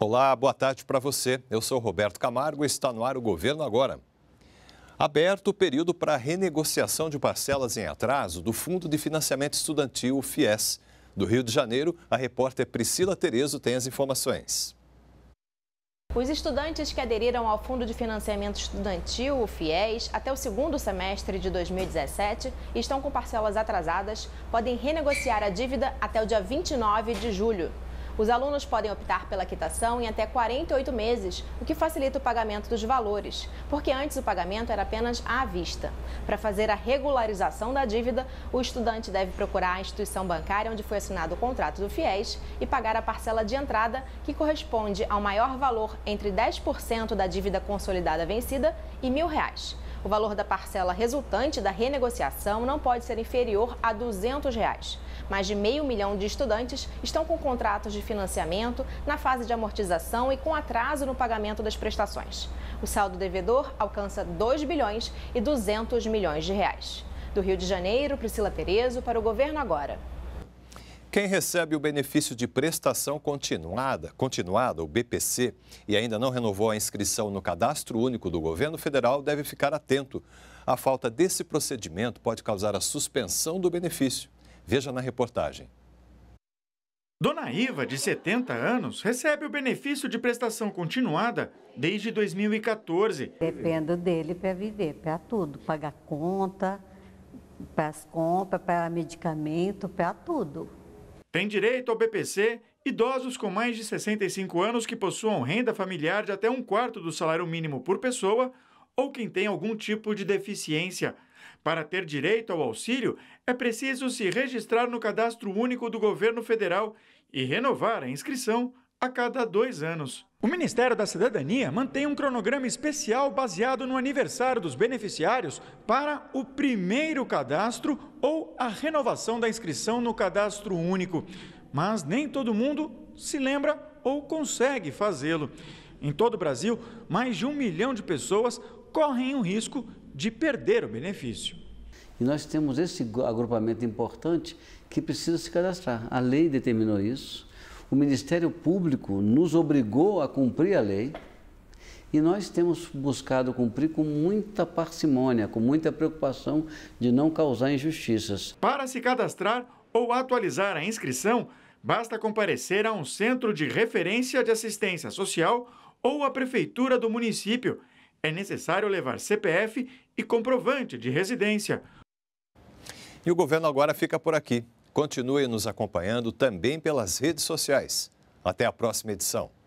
Olá, boa tarde para você. Eu sou Roberto Camargo e está no ar o Governo Agora. Aberto o período para renegociação de parcelas em atraso do Fundo de Financiamento Estudantil, FIES. Do Rio de Janeiro, a repórter Priscila Terezo tem as informações. Os estudantes que aderiram ao Fundo de Financiamento Estudantil, o FIES, até o segundo semestre de 2017 e estão com parcelas atrasadas, podem renegociar a dívida até o dia 29 de julho. Os alunos podem optar pela quitação em até 48 meses, o que facilita o pagamento dos valores, porque antes o pagamento era apenas à vista. Para fazer a regularização da dívida, o estudante deve procurar a instituição bancária onde foi assinado o contrato do FIES e pagar a parcela de entrada, que corresponde ao maior valor entre 10% da dívida consolidada vencida e R$ 1.000. O valor da parcela resultante da renegociação não pode ser inferior a R$ 200. Reais. Mais de meio milhão de estudantes estão com contratos de financiamento na fase de amortização e com atraso no pagamento das prestações. O saldo devedor alcança 2 bilhões e 200 milhões de reais. Do Rio de Janeiro, Priscila Terezo para o Governo Agora. Quem recebe o benefício de prestação continuada, continuada, o BPC, e ainda não renovou a inscrição no cadastro único do governo federal, deve ficar atento. A falta desse procedimento pode causar a suspensão do benefício. Veja na reportagem. Dona Iva, de 70 anos, recebe o benefício de prestação continuada desde 2014. Dependo dele para viver, para tudo, pagar conta, para as compras, para medicamento, para tudo. Tem direito ao BPC idosos com mais de 65 anos que possuam renda familiar de até um quarto do salário mínimo por pessoa ou quem tem algum tipo de deficiência. Para ter direito ao auxílio, é preciso se registrar no Cadastro Único do Governo Federal e renovar a inscrição a cada dois anos. O Ministério da Cidadania mantém um cronograma especial baseado no aniversário dos beneficiários para o primeiro cadastro ou a renovação da inscrição no cadastro único. Mas nem todo mundo se lembra ou consegue fazê-lo. Em todo o Brasil, mais de um milhão de pessoas correm o risco de perder o benefício. E nós temos esse agrupamento importante que precisa se cadastrar. A lei determinou isso o Ministério Público nos obrigou a cumprir a lei e nós temos buscado cumprir com muita parcimônia, com muita preocupação de não causar injustiças. Para se cadastrar ou atualizar a inscrição, basta comparecer a um centro de referência de assistência social ou a prefeitura do município. É necessário levar CPF e comprovante de residência. E o governo agora fica por aqui. Continue nos acompanhando também pelas redes sociais. Até a próxima edição.